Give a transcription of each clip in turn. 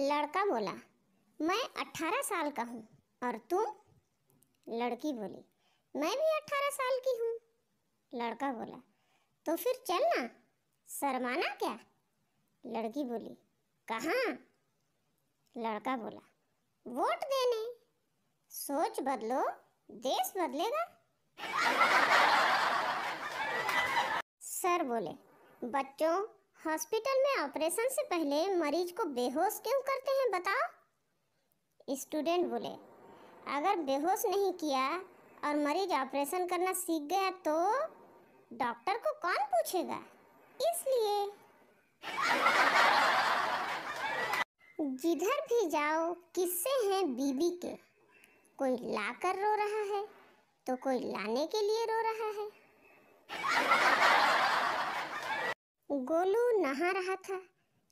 लड़का बोला मैं अट्ठारह साल का हूँ और तुम लड़की बोली मैं भी अट्ठारह साल की हूँ लड़का बोला तो फिर चलना शरमाना क्या लड़की बोली कहाँ लड़का बोला वोट देने सोच बदलो देश बदलेगा सर बोले बच्चों हॉस्पिटल में ऑपरेशन से पहले मरीज को बेहोश क्यों करते हैं बताओ स्टूडेंट बोले अगर बेहोश नहीं किया और मरीज ऑपरेशन करना सीख गया तो डॉक्टर को कौन पूछेगा इसलिए जिधर भी जाओ किससे हैं बीबी के कोई लाकर रो रहा है तो कोई लाने के लिए रो रहा है गोलू नहा रहा था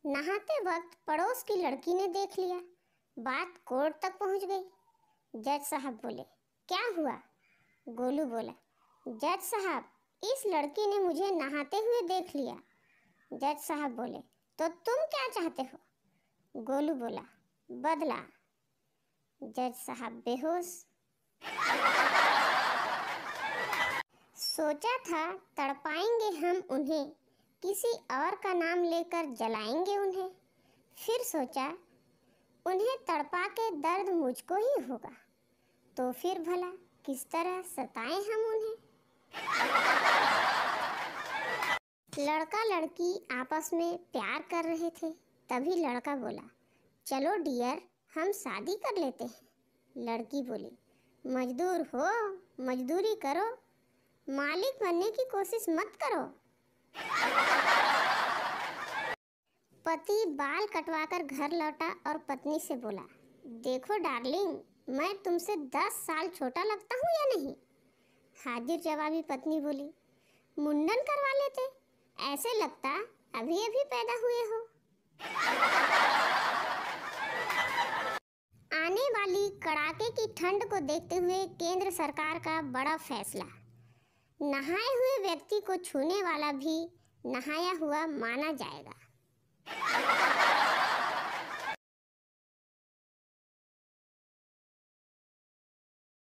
नहाते वक्त पड़ोस की लड़की ने देख लिया बात कोर्ट तक पहुंच गई जज साहब बोले क्या हुआ गोलू बोला जज साहब इस लड़की ने मुझे नहाते हुए देख लिया जज साहब बोले तो तुम क्या चाहते हो गोलू बोला बदला जज साहब बेहोश सोचा था तड़पाएंगे हम उन्हें किसी और का नाम लेकर जलाएंगे उन्हें फिर सोचा उन्हें तड़पा के दर्द मुझको ही होगा तो फिर भला किस तरह सताएं हम उन्हें लड़का लड़की आपस में प्यार कर रहे थे तभी लड़का बोला चलो डियर हम शादी कर लेते हैं लड़की बोली मजदूर हो मजदूरी करो मालिक बनने की कोशिश मत करो पति बाल कटवाकर घर लौटा और पत्नी से बोला देखो डार्लिंग मैं तुमसे दस साल छोटा लगता हूँ या नहीं हाजिर जवाबी पत्नी बोली मुंडन करवा लेते ऐसे लगता अभी अभी पैदा हुए हो आने वाली कड़ाके की ठंड को देखते हुए केंद्र सरकार का बड़ा फैसला नहाए हुए व्यक्ति को छूने वाला भी नहाया हुआ माना जाएगा